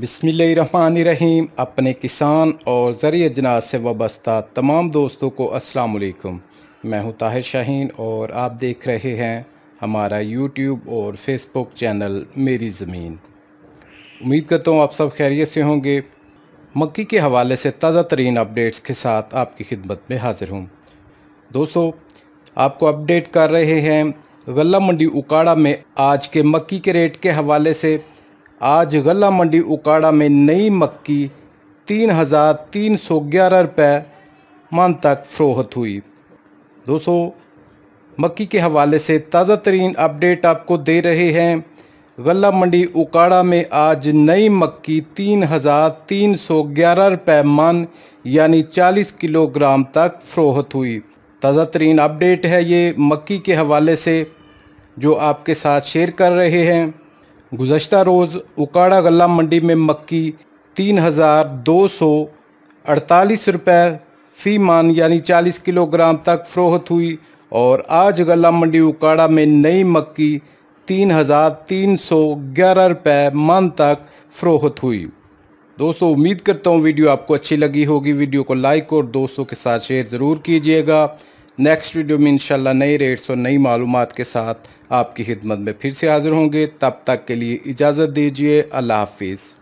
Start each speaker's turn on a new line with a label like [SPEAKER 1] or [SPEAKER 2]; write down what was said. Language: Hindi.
[SPEAKER 1] बिसमीम अपने किसान और ज़रिए जनाज से वाबस्ता तमाम दोस्तों को अस्सलाम वालेकुम मैं हूं ताहिर शाहीन और आप देख रहे हैं हमारा यूट्यूब और फेसबुक चैनल मेरी ज़मीन उम्मीद करता हूं आप सब खैरियत से होंगे मक्की के हवाले से ताज़ा तरीन अपडेट्स के साथ आपकी खिदमत में हाज़िर हूँ दोस्तों आपको अपडेट कर रहे हैं गला मंडी उकाड़ा में आज के मक्की के रेट के हवाले से आज गला मंडी उकाड़ा में नई मक्की तीन हज़ार तीन सौ ग्यारह रुपये मान तक फरोहत हुई दोस्तों मक्की के हवाले से ताज़ा तरीन अपडेट आपको दे रहे हैं गला मंडी उकाड़ा में आज नई मक्की तीन हज़ार तीन सौ ग्यारह रुपये मान यानी चालीस किलोग्राम तक फरोहत हुई ताज़ा तरीन अपडेट है ये मक्की के हवाले से जो आपके साथ शेयर कर रहे हैं गुजशत रोज़ उकाड़ा गला मंडी में मक्की तीन हज़ार दो सौ अड़तालीस रुपये फ़ी मान यानी चालीस किलोग्राम तक फ़रोहत हुई और आज गला मंडी उकाड़ा में नई मक्की तीन हज़ार तीन सौ ग्यारह रुपये मान तक फ़रोहत हुई दोस्तों उम्मीद करता हूँ वीडियो आपको अच्छी लगी होगी वीडियो को लाइक और दोस्तों के साथ शेयर ज़रूर कीजिएगा नेक्स्ट वीडियो में इंशाल्लाह नए रेट्स और नई मालूम के साथ आपकी खिदमत में फिर से हाज़िर होंगे तब तक के लिए इजाज़त दीजिए अल्लाह हाफिज़